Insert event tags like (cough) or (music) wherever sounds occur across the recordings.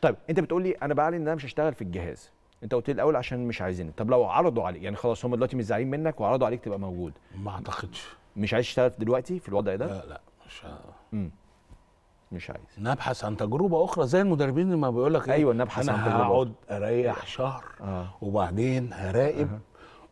طيب انت بتقول لي انا بعلن ان انا مش هشتغل في الجهاز انت قلت لي الاول عشان مش عايزين طب لو عرضوا عليك يعني خلاص هم دلوقتي مش زعلانين منك وعرضوا عليك تبقى موجود ما اعتقدش مش عايز تشتغل دلوقتي في الوضع ده لا لا مش امم مش عايز نبحث عن تجربه اخرى زي المدربين لما بيقول لك إيه؟ ايوه نبحث عن تجربه انا هقعد اريح شهر آه. وبعدين هراقب آه.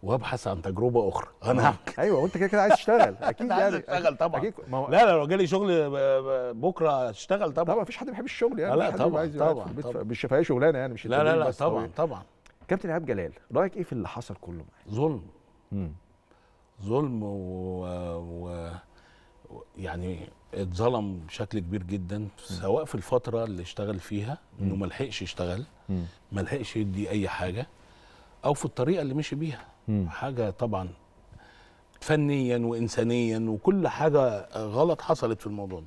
وابحث عن تجربه اخرى انا آه. ايوه وانت كده كده عايز تشتغل (laughs) اكيد يعني اشتغل طبعا لا لا لو جالي شغل آه، آه، بكره اشتغل طبعا طبعا مفيش حد بيحب الشغل يعني لا طبعا طبعا مش فيها شغلانه يعني مش لا لا لا طبعا طبعا كابتن ايهاب جلال رايك ايه في اللي حصل كله معاه ظلم ظلم و... و... يعني اتظلم بشكل كبير جدا سواء في الفتره اللي اشتغل فيها انه ما لحقش يشتغل ما لحقش يدي اي حاجه او في الطريقه اللي مشي بيها حاجه طبعا فنيا وانسانيا وكل حاجه غلط حصلت في الموضوع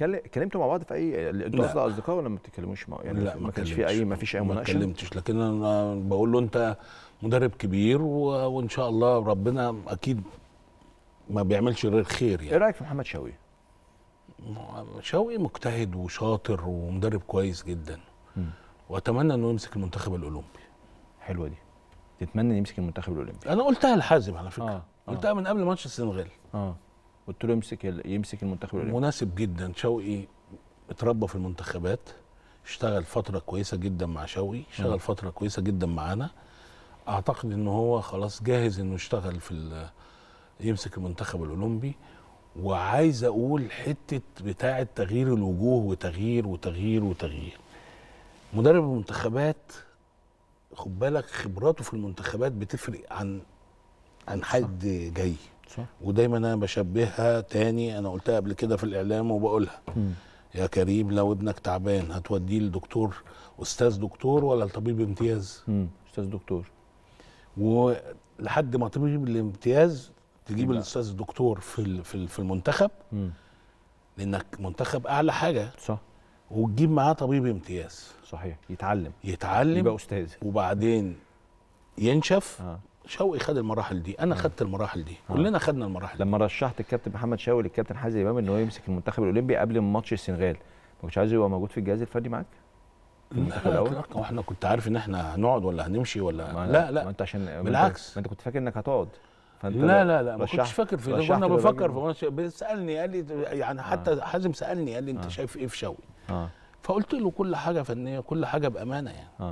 ده كلمتوا مع بعض في اي انتوا اصدقاء ولا ما بتتكلموش مع يعني لا ما كانش في اي ما فيش اي مناقشه ما اتكلمتش لكن انا بقول له انت مدرب كبير و... وان شاء الله ربنا اكيد ما بيعملش غير خير يعني ايه رايك في محمد شوقي؟ شوقي مجتهد وشاطر ومدرب كويس جدا م. واتمنى انه يمسك المنتخب الاولمبي حلوه دي تتمنى يمسك المنتخب الاولمبي انا قلتها لحازم على فكره آه،, آه. قلتها من قبل ماتش السنغال اه قلت له يمسك يمسك المنتخب الاولمبي مناسب جدا شوقي اتربى في المنتخبات اشتغل فتره كويسه جدا مع شوقي اشتغل آه. فتره كويسه جدا معانا اعتقد ان هو خلاص جاهز انه يشتغل في يمسك المنتخب الاولمبي وعايز اقول حته بتاعه تغيير الوجوه وتغيير وتغيير وتغيير مدرب المنتخبات خد بالك خبراته في المنتخبات بتفرق عن عن حد صح. جاي صح. ودايما انا بشبهها تاني انا قلتها قبل كده في الاعلام وبقولها م. يا كريم لو ابنك تعبان هتوديه لدكتور استاذ دكتور ولا لطبيب امتياز م. استاذ دكتور ولحد ما طبيب الامتياز تجيب الاستاذ الدكتور في في المنتخب م. لانك منتخب اعلى حاجه صح وتجيب معاه طبيب امتياز صحيح يتعلم يتعلم يبقى استاذ وبعدين ينشف آه. شوقي خد المراحل دي انا آه. خدت المراحل دي آه. كلنا خدنا المراحل دي لما رشحت الكابتن محمد شوقي للكابتن حازم امام ان هو يمسك المنتخب الاولمبي قبل ماتش السنغال ما كنتش عايز يبقى موجود في الجهاز الفردي معاك لا احنا كنت عارف ان احنا هنقعد ولا هنمشي ولا لا لا, لا. ما انت عشان بالعكس ما انت كنت فاكر انك هتقعد فانت لا لا لا ما كنتش فاكر في ده وانا بفكر في بيسالني قال لي يعني آه. حتى آه. حازم سالني قال لي انت آه. شايف ايه في شوقي آه. فقلت له كل حاجه فنيه كل حاجه بامانه يعني آه.